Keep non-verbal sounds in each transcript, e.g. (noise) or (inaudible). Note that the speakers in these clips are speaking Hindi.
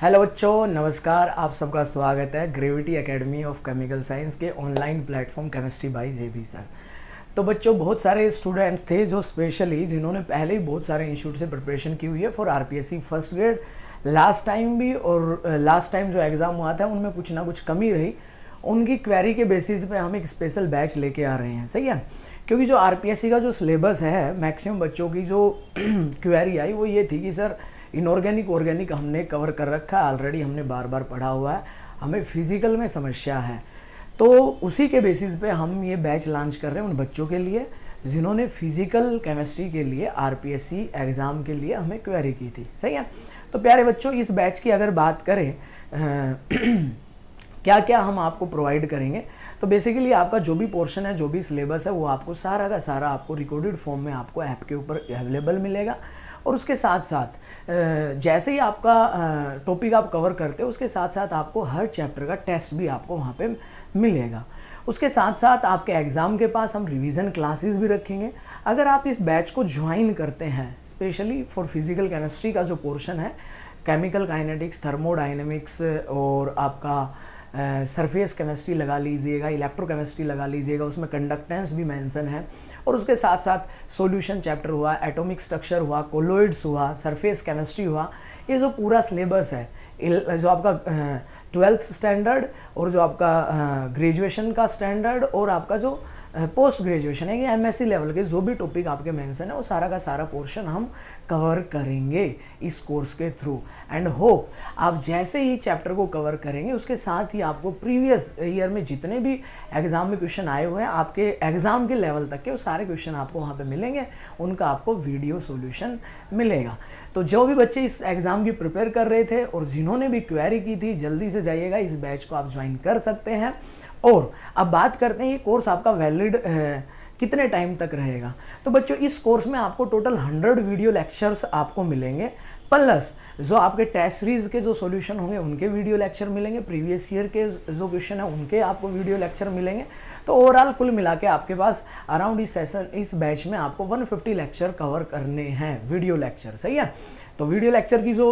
हेलो बच्चों नमस्कार आप सबका स्वागत है gravity academy of chemical science के online platform chemistry by B sir तो बच्चों बहुत सारे स्टूडेंट्स थे जो स्पेशली जिन्होंने पहले ही बहुत सारे इंस्टीट्यूट से प्रिपरेशन की हुई है for RPSC first grade last time भी और लास्ट टाइम जो एग्ज़ाम हुआ था उनमें कुछ ना कुछ कमी रही उनकी क्वेरी के बेसिस पे हम एक स्पेशल बैच लेके आ रहे हैं सही है क्योंकि जो आरपीएससी का जो सिलेबस है मैक्सिमम बच्चों की जो क्वेरी (clears throat) आई वो ये थी कि सर इनऑर्गेनिक ऑर्गेनिक हमने कवर कर रखा है ऑलरेडी हमने बार बार पढ़ा हुआ है हमें फिज़िकल में समस्या है तो उसी के बेसिस पे हम ये बैच लॉन्च कर रहे हैं उन बच्चों के लिए जिन्होंने फिज़िकल केमिस्ट्री के लिए आर एग्ज़ाम के लिए हमें क्वेरी की थी सही है तो प्यारे बच्चों इस बैच की अगर बात करें (clears throat) क्या क्या हम आपको प्रोवाइड करेंगे तो बेसिकली आपका जो भी पोर्शन है जो भी सिलेबस है वो आपको सारा का सारा आपको रिकॉर्डेड फॉर्म में आपको ऐप के ऊपर अवेलेबल मिलेगा और उसके साथ साथ जैसे ही आपका टॉपिक आप कवर करते हो उसके साथ साथ आपको हर चैप्टर का टेस्ट भी आपको वहाँ पे मिलेगा उसके साथ साथ आपके एग्ज़ाम के पास हम रिवीजन क्लासेस भी रखेंगे अगर आप इस बैच को ज्वाइन करते हैं स्पेशली फॉर फिज़िकल केमिस्ट्री का जो पोर्शन है केमिकल काइनेटिक्स थर्मोडाइनमिक्स और आपका सरफेस केमिस्ट्री लगा लीजिएगा इलेक्ट्रो केमिस्ट्री लगा लीजिएगा उसमें कंडक्टेंस भी मेंशन है और उसके साथ साथ सॉल्यूशन चैप्टर हुआ एटॉमिक स्ट्रक्चर हुआ कोलोइड्स हुआ सरफेस केमिस्ट्री हुआ ये जो पूरा सिलेबस है जो आपका ट्वेल्थ स्टैंडर्ड और जो आपका ग्रेजुएशन का स्टैंडर्ड और आपका जो पोस्ट ग्रेजुएशन है कि एमएससी लेवल के जो भी टॉपिक आपके मेंशन है वो सारा का सारा पोर्शन हम कवर करेंगे इस कोर्स के थ्रू एंड होप आप जैसे ही चैप्टर को कवर करेंगे उसके साथ ही आपको प्रीवियस ईयर में जितने भी एग्ज़ाम में क्वेश्चन आए हुए हैं आपके एग्ज़ाम के लेवल तक के वो सारे क्वेश्चन आपको वहाँ पर मिलेंगे उनका आपको वीडियो सोल्यूशन मिलेगा तो जो भी बच्चे इस एग्ज़ाम की प्रिपेयर कर रहे थे और जिन्होंने भी क्वेरी की थी जल्दी से जाइएगा इस बैच को आप ज्वाइन कर सकते हैं और अब बात करते हैं ये कोर्स आपका वैलिड कितने टाइम तक रहेगा तो बच्चों इस कोर्स में आपको टोटल हंड्रेड वीडियो लेक्चर्स आपको मिलेंगे प्लस जो आपके टेस्ट सीरीज़ के जो सॉल्यूशन होंगे उनके वीडियो लेक्चर मिलेंगे प्रीवियस ईयर के जो क्वेश्चन है उनके आपको वीडियो लेक्चर मिलेंगे तो ओवरऑल कुल मिला के आपके पास अराउंड इस सेशन इस बैच में आपको 150 लेक्चर कवर करने हैं वीडियो लेक्चर सही है तो वीडियो लेक्चर की जो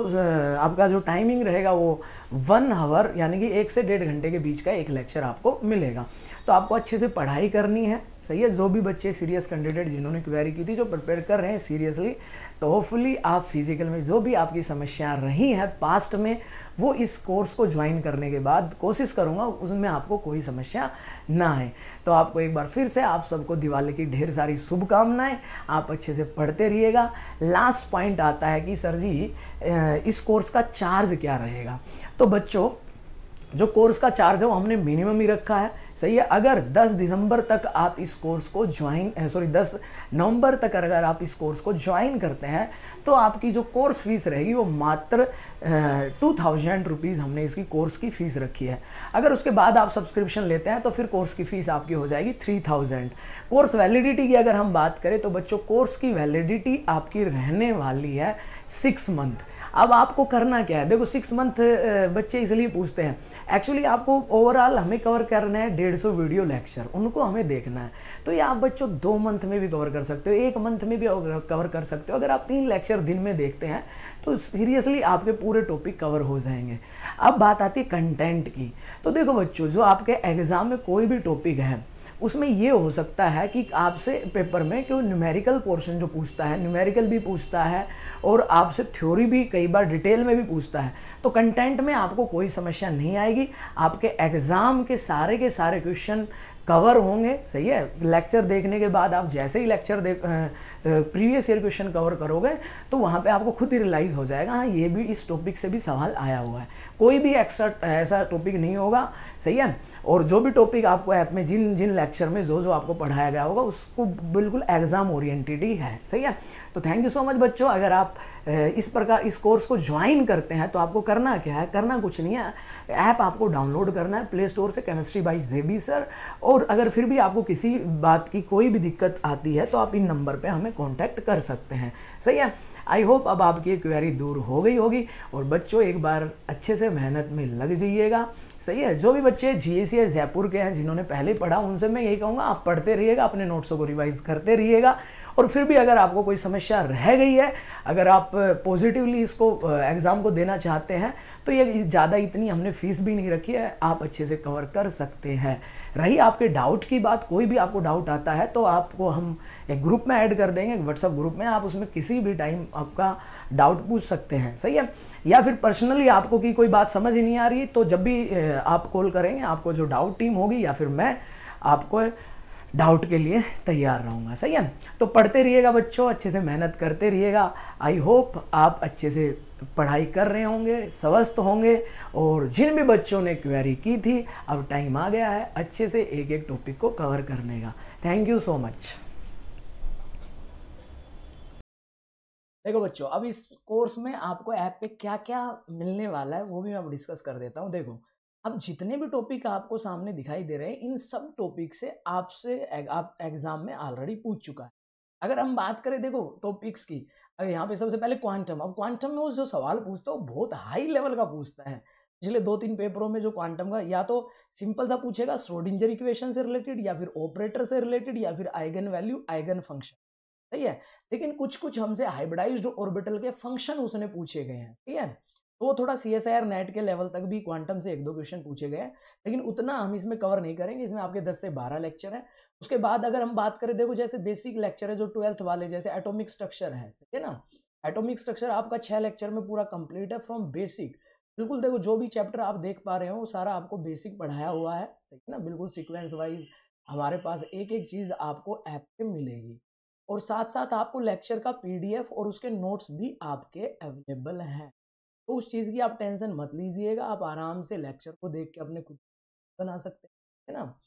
आपका जो टाइमिंग रहेगा वो वन हावर यानी कि एक से डेढ़ घंटे के बीच का एक लेक्चर आपको मिलेगा तो आपको अच्छे से पढ़ाई करनी है सही है जो भी बच्चे सीरियस कैंडिडेट जिन्होंने क्वेरी की थी जो प्रिपेयर कर रहे हैं सीरियसली तो होपफुली आप फिज़िकल में जो भी आपकी समस्याएं रही हैं पास्ट में वो इस कोर्स को ज्वाइन करने के बाद कोशिश करूँगा उसमें आपको कोई समस्या ना आए तो आपको एक बार फिर से आप सबको दिवाली की ढेर सारी शुभकामनाएं आप अच्छे से पढ़ते रहिएगा लास्ट पॉइंट आता है कि सर जी इस कोर्स का चार्ज क्या रहेगा तो बच्चों जो कोर्स का चार्ज है वो हमने मिनिमम ही रखा है सही है अगर 10 दिसंबर तक आप इस कोर्स को ज्वाइन सॉरी 10 नवंबर तक अगर आप इस कोर्स को ज्वाइन करते हैं तो आपकी जो कोर्स फीस रहेगी वो मात्र टू थाउजेंड रुपीज़ हमने इसकी कोर्स की फ़ीस रखी है अगर उसके बाद आप सब्सक्रिप्शन लेते हैं तो फिर कोर्स की फ़ीस आपकी हो जाएगी थ्री थाउजेंड कोर्स वैलिडिटी की अगर हम बात करें तो बच्चों कोर्स की वैलिडिटी आपकी रहने वाली है सिक्स मंथ अब आपको करना क्या है देखो सिक्स मंथ बच्चे इसलिए पूछते हैं एक्चुअली आपको ओवरऑल हमें कवर करना है डेढ़ सौ वीडियो लेक्चर उनको हमें देखना है तो ये आप बच्चों दो मंथ में भी कवर कर सकते हो एक मंथ में भी कवर कर सकते हो अगर आप तीन लेक्चर दिन में देखते हैं तो सीरियसली आपके पूरे टॉपिक कवर हो जाएंगे अब बात आती है कंटेंट की तो देखो बच्चों जो आपके एग्ज़ाम में कोई भी टॉपिक है उसमें ये हो सकता है कि आपसे पेपर में कि न्यूमेरिकल पोर्शन जो पूछता है न्यूमेरिकल भी पूछता है और आपसे थ्योरी भी कई बार डिटेल में भी पूछता है तो कंटेंट में आपको कोई समस्या नहीं आएगी आपके एग्ज़ाम के सारे के सारे क्वेश्चन कवर होंगे सही है लेक्चर देखने के बाद आप जैसे ही लेक्चर देख प्रीवियस ईयर क्वेश्चन कवर करोगे तो वहाँ पे आपको खुद ही रियलाइज़ हो जाएगा हाँ ये भी इस टॉपिक से भी सवाल आया हुआ है कोई भी एक्स्ट्रा ऐसा टॉपिक नहीं होगा सही है और जो भी टॉपिक आपको ऐप में जिन जिन लेक्चर में जो जो आपको पढ़ाया गया होगा उसको बिल्कुल एग्ज़ाम ओरिएंटेड ही है सही है तो थैंक यू सो मच बच्चों अगर आप इस प्रकार इस कोर्स को ज्वाइन करते हैं तो आपको करना क्या है करना कुछ नहीं है ऐप आपको डाउनलोड करना है प्ले स्टोर से केमिस्ट्री बाई जेबी सर और अगर फिर भी आपको किसी बात की कोई भी दिक्कत आती है तो आप इन नंबर पर हमें कॉन्टैक्ट कर सकते हैं सही है आई होप अब आपकी क्वेरी दूर हो गई होगी और बच्चों एक बार अच्छे से मेहनत में लग जाइएगा सही है जो भी बच्चे जी एस जयपुर के हैं जिन्होंने पहले पढ़ा उनसे मैं यही कहूँगा आप पढ़ते रहिएगा अपने नोट्सों को रिवाइज़ करते रहिएगा और फिर भी अगर आपको कोई समस्या रह गई है अगर आप पॉजिटिवली इसको एग्ज़ाम को देना चाहते हैं तो ये ज़्यादा इतनी हमने फ़ीस भी नहीं रखी है आप अच्छे से कवर कर सकते हैं रही आपके डाउट की बात कोई भी आपको डाउट आता है तो आपको हम एक ग्रुप में ऐड कर देंगे व्हाट्सअप ग्रुप में आप उसमें किसी भी टाइम आपका डाउट पूछ सकते हैं सही है या फिर पर्सनली आपको की कोई बात समझ ही नहीं आ रही तो जब भी आप कॉल करेंगे आपको जो डाउट टीम होगी या फिर मैं आपको डाउट के लिए तैयार रहूँगा सही है तो पढ़ते रहिएगा बच्चों अच्छे से मेहनत करते रहिएगा आई होप आप अच्छे से पढ़ाई कर रहे होंगे स्वस्थ होंगे और जिन भी बच्चों ने क्वेरी की थी अब टाइम आ गया है अच्छे से एक एक टॉपिक को कवर करने का थैंक यू सो मच देखो बच्चों अब इस कोर्स में आपको ऐप पे क्या क्या मिलने वाला है वो भी मैं डिस्कस कर देता हूँ देखो अब जितने भी टॉपिक आपको सामने दिखाई दे रहे हैं इन सब टॉपिक से आपसे आप एग्जाम में ऑलरेडी पूछ चुका है अगर हम बात करें देखो टॉपिक्स की अगर यहाँ पे सबसे पहले क्वांटम अब क्वांटम में वो जो सवाल पूछता है वो बहुत हाई लेवल का पूछता है पिछले दो तीन पेपरों में जो क्वांटम का या तो सिंपल सा पूछेगा स्रोडिंजर इक्वेशन से रिलेटेड या फिर ऑपरेटर से रिलेटेड या फिर आइगन वैल्यू आइगन फंक्शन ठीक है लेकिन कुछ कुछ हमसे हाइब्रिडाइज्ड ऑर्बिटल के फंक्शन उसने पूछे गए हैं ठीक है तो थोड़ा C S I R NET के लेवल तक भी क्वांटम से एक दो क्वेश्चन पूछे गए लेकिन उतना हम इसमें कवर नहीं करेंगे इसमें आपके दस से बारह लेक्चर हैं उसके बाद अगर हम बात करें देखो जैसे बेसिक लेक्चर है जो ट्वेल्थ वाले जैसे एटोमिक स्ट्रक्चर है ठीक है ना एटोमिक स्ट्रक्चर आपका छः लेक्चर में पूरा कंप्लीट है फ्रॉम बेसिक बिल्कुल देखो जो भी चैप्टर आप देख पा रहे हो सारा आपको बेसिक पढ़ाया हुआ है सही है ना बिल्कुल सिक्वेंस वाइज हमारे पास एक एक चीज़ आपको ऐप पे मिलेगी और साथ साथ आपको लेक्चर का पीडीएफ और उसके नोट्स भी आपके अवेलेबल हैं तो उस चीज़ की आप टेंशन मत लीजिएगा आप आराम से लेक्चर को देख के अपने खुद बना सकते हैं है ना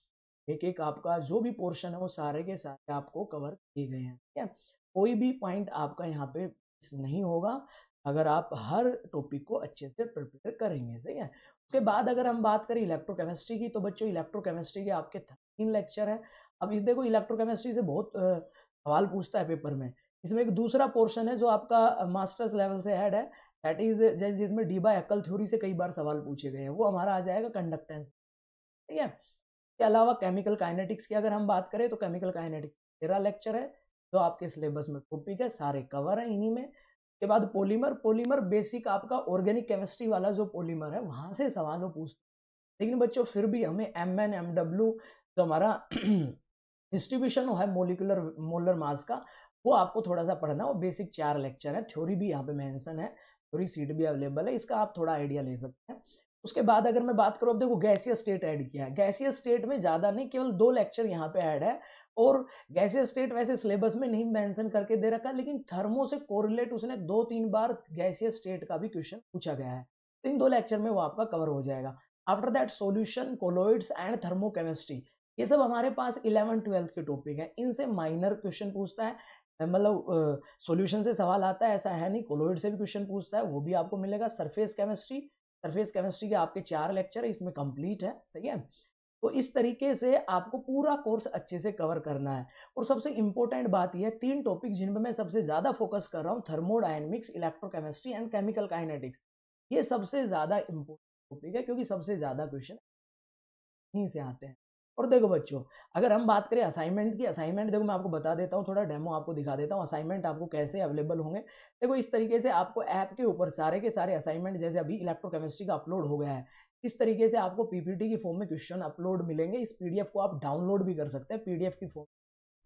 एक एक आपका जो भी पोर्शन है वो सारे के सारे आपको कवर किए गए हैं ठीक है कोई भी पॉइंट आपका यहाँ पे नहीं होगा अगर आप हर टॉपिक को अच्छे से प्रिपेयर करेंगे सही है उसके बाद अगर हम बात करें इलेक्ट्रोकेमिस्ट्री की तो बच्चों इलेक्ट्रोकेमिस्ट्री के आपके तीन लेक्चर हैं अब इस देखो इलेक्ट्रोकेमिस्ट्री से बहुत सवाल पूछता है पेपर में इसमें एक दूसरा पोर्शन है जो आपका मास्टर्स लेवल से हेड है एट इज जैसे जिसमें डी बाई थ्योरी से कई बार सवाल पूछे गए हैं वो हमारा आ जाएगा कंडक्टेंस ठीक है इसके अलावा केमिकल काइनेटिक्स की अगर हम बात करें तो केमिकल काइनेटिक्स तेरा लेक्चर है जो आपके सिलेबस में टॉपिक है सारे कवर है इन्हीं में के बाद पोलीमर पोलीमर बेसिक आपका ऑर्गेनिक केमिस्ट्री वाला जो पोलीमर है वहाँ से सवाल वो पूछते लेकिन बच्चों फिर भी हमें एम एन एम डब्ल्यू जो हमारा डिस्ट्रीब्यूशन (clears throat) है मोलिकुलर मोलर मास का वो आपको थोड़ा सा पढ़ना वो बेसिक चार लेक्चर है थ्योरी भी यहाँ पे मेंशन है थोड़ी सीट भी अवेलेबल है इसका आप थोड़ा आइडिया ले सकते हैं उसके बाद अगर मैं बात करूँ अब देखो गैसियस स्टेट ऐड किया है गैसियस स्टेट में ज़्यादा नहीं केवल दो लेक्चर यहाँ पे ऐड है और गैसियस स्टेट वैसे सिलेबस में नहीं मेंशन करके दे रखा लेकिन थर्मो से कोरिलेट उसने दो तीन बार गैसियस स्टेट का भी क्वेश्चन पूछा गया है तो इन दो लेक्चर में वो आपका कवर हो जाएगा after that solution colloids and thermochemistry ये सब हमारे पास इलेवन ट्वेल्थ के टॉपिक है इनसे माइनर क्वेश्चन पूछता है मतलब सॉल्यूशन से सवाल आता है ऐसा है नहीं कोलोइड से भी क्वेश्चन पूछता है वो भी आपको मिलेगा सरफेस केमिस्ट्री सरफेस केमिस्ट्री के आपके चार लेक्चर है इसमें कंप्लीट है सही है तो इस तरीके से आपको पूरा कोर्स अच्छे से कवर करना है और सबसे इंपॉर्टेंट बात यह है तीन टॉपिक जिन पर मैं सबसे ज़्यादा फोकस कर रहा हूँ thermodynamics electrochemistry and chemical kinetics ये सबसे ज़्यादा इम्पोर्टेंट टॉपिक है क्योंकि सबसे ज़्यादा क्वेश्चन यहीं से आते हैं और देखो बच्चों अगर हम बात करें असाइनमेंट की असाइनमेंट देखो मैं आपको बता देता हूँ थोड़ा डेमो आपको दिखा देता हूँ असाइनमेंट आपको कैसे अवेलेबल होंगे देखो इस तरीके से आपको ऐप के ऊपर सारे के सारे असाइनमेंट जैसे अभी इलेक्ट्रोकेमिस्ट्री का अपलोड हो गया है इस तरीके से आपको पीपीटी की फॉर्म में क्वेश्चन अपलोड मिलेंगे इस पी को आप डाउनलोड भी कर सकते हैं पी की फॉर्म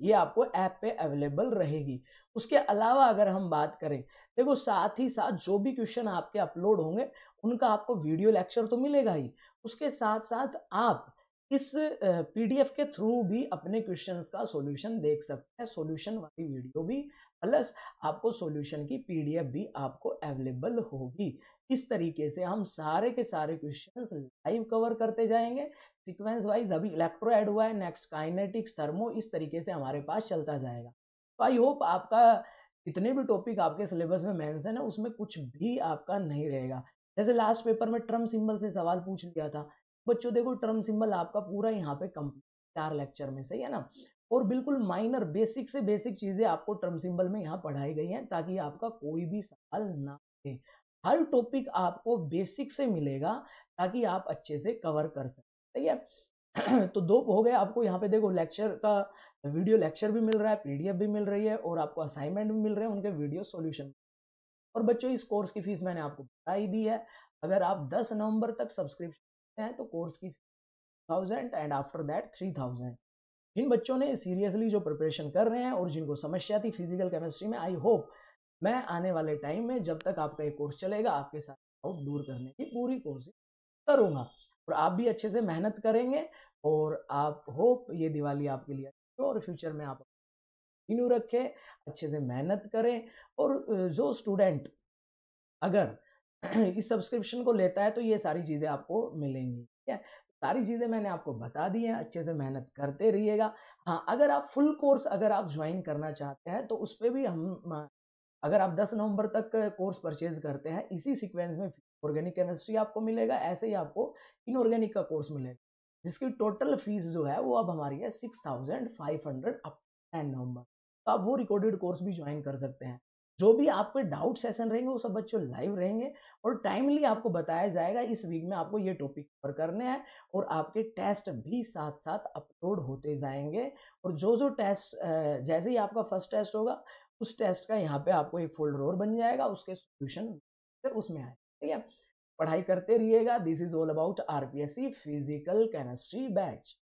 ये आपको ऐप पे अवेलेबल रहेगी उसके अलावा अगर हम बात करें देखो साथ ही साथ जो भी क्वेश्चन आपके अपलोड होंगे उनका आपको वीडियो लेक्चर तो मिलेगा ही उसके साथ साथ आप इस पीडीएफ के थ्रू भी अपने क्वेश्चंस का सॉल्यूशन देख सकते हैं सॉल्यूशन वाली वीडियो भी प्लस आपको सॉल्यूशन की पीडीएफ भी आपको अवेलेबल होगी इस तरीके से हम सारे के सारे क्वेश्चंस लाइव कवर करते जाएंगे सीक्वेंस वाइज अभी इलेक्ट्रो ऐड हुआ है नेक्स्ट काइनेटिक्स थर्मो इस तरीके से हमारे पास चलता जाएगा तो आई होप आपका जितने भी टॉपिक आपके सिलेबस में मैंसन है उसमें कुछ भी आपका नहीं रहेगा जैसे लास्ट पेपर में ट्रम सिंबल से सवाल पूछ लिया था बच्चों देखो टर्म सिंबल आपका पूरा यहाँ पे कंप्लीट चार लेक्चर में सही है ना और बिल्कुल माइनर बेसिक से बेसिक चीज़ें आपको टर्म सिंबल में यहाँ पढ़ाई गई हैं ताकि आपका कोई भी सवाल ना रहे हर टॉपिक आपको बेसिक से मिलेगा ताकि आप अच्छे से कवर कर सकें सही है (clears throat) तो दो हो गए आपको यहाँ पे देखो लेक्चर का वीडियो लेक्चर भी मिल रहा है पीडीएफ भी मिल रही है और आपको असाइनमेंट भी मिल रहे हैं उनके वीडियो सॉल्यूशन और बच्चों इस कोर्स की फीस मैंने आपको बता ही दी है अगर आप 10 नवंबर तक सब्सक्रिप्शन करते हैं तो कोर्स की thousand and after that three thousand जिन बच्चों ने सीरियसली जो प्रिपरेशन कर रहे हैं और जिनको समस्या थी फिजिकल केमिस्ट्री में आई होप मैं आने वाले टाइम में जब तक आपका ये कोर्स चलेगा आपके साथ डाउट दूर करने की पूरी कोशिश करूँगा और आप भी अच्छे से मेहनत करेंगे और आप होप ये दिवाली आपके लिए तो और फ्यूचर में आप रखें अच्छे से मेहनत करें और जो स्टूडेंट अगर इस सब्सक्रिप्शन को लेता है तो ये सारी चीज़ें आपको मिलेंगी ठीक है सारी चीज़ें मैंने आपको बता दी हैं अच्छे से मेहनत करते रहिएगा हाँ अगर आप फुल कोर्स अगर आप ज्वाइन करना चाहते हैं तो उस पर भी हम अगर आप 10 नवंबर तक कोर्स परचेज करते हैं इसी सीक्वेंस में ऑर्गेनिक केमिस्ट्री आपको मिलेगा ऐसे ही आपको इनऑर्गेनिक का कोर्स मिलेगा जिसकी टोटल फीस जो है वो अब हमारी है six thousand five hundred up ten November तो आप वो रिकॉर्डेड कोर्स भी ज्वाइन कर सकते हैं जो भी आपके डाउट सेशन रहेंगे वो सब बच्चों लाइव रहेंगे और टाइमली आपको बताया जाएगा इस वीक में आपको ये टॉपिक कवर करने हैं और आपके टेस्ट भी साथ साथ अपलोड होते जाएंगे और जो जो टेस्ट जैसे ही आपका फर्स्ट टेस्ट होगा उस टेस्ट का यहाँ पे आपको एक फोल्डर और बन जाएगा उसके सोल्यूशन फिर उसमें आए ठीक है पढ़ाई करते रहिएगा this is all about our physical chemistry batch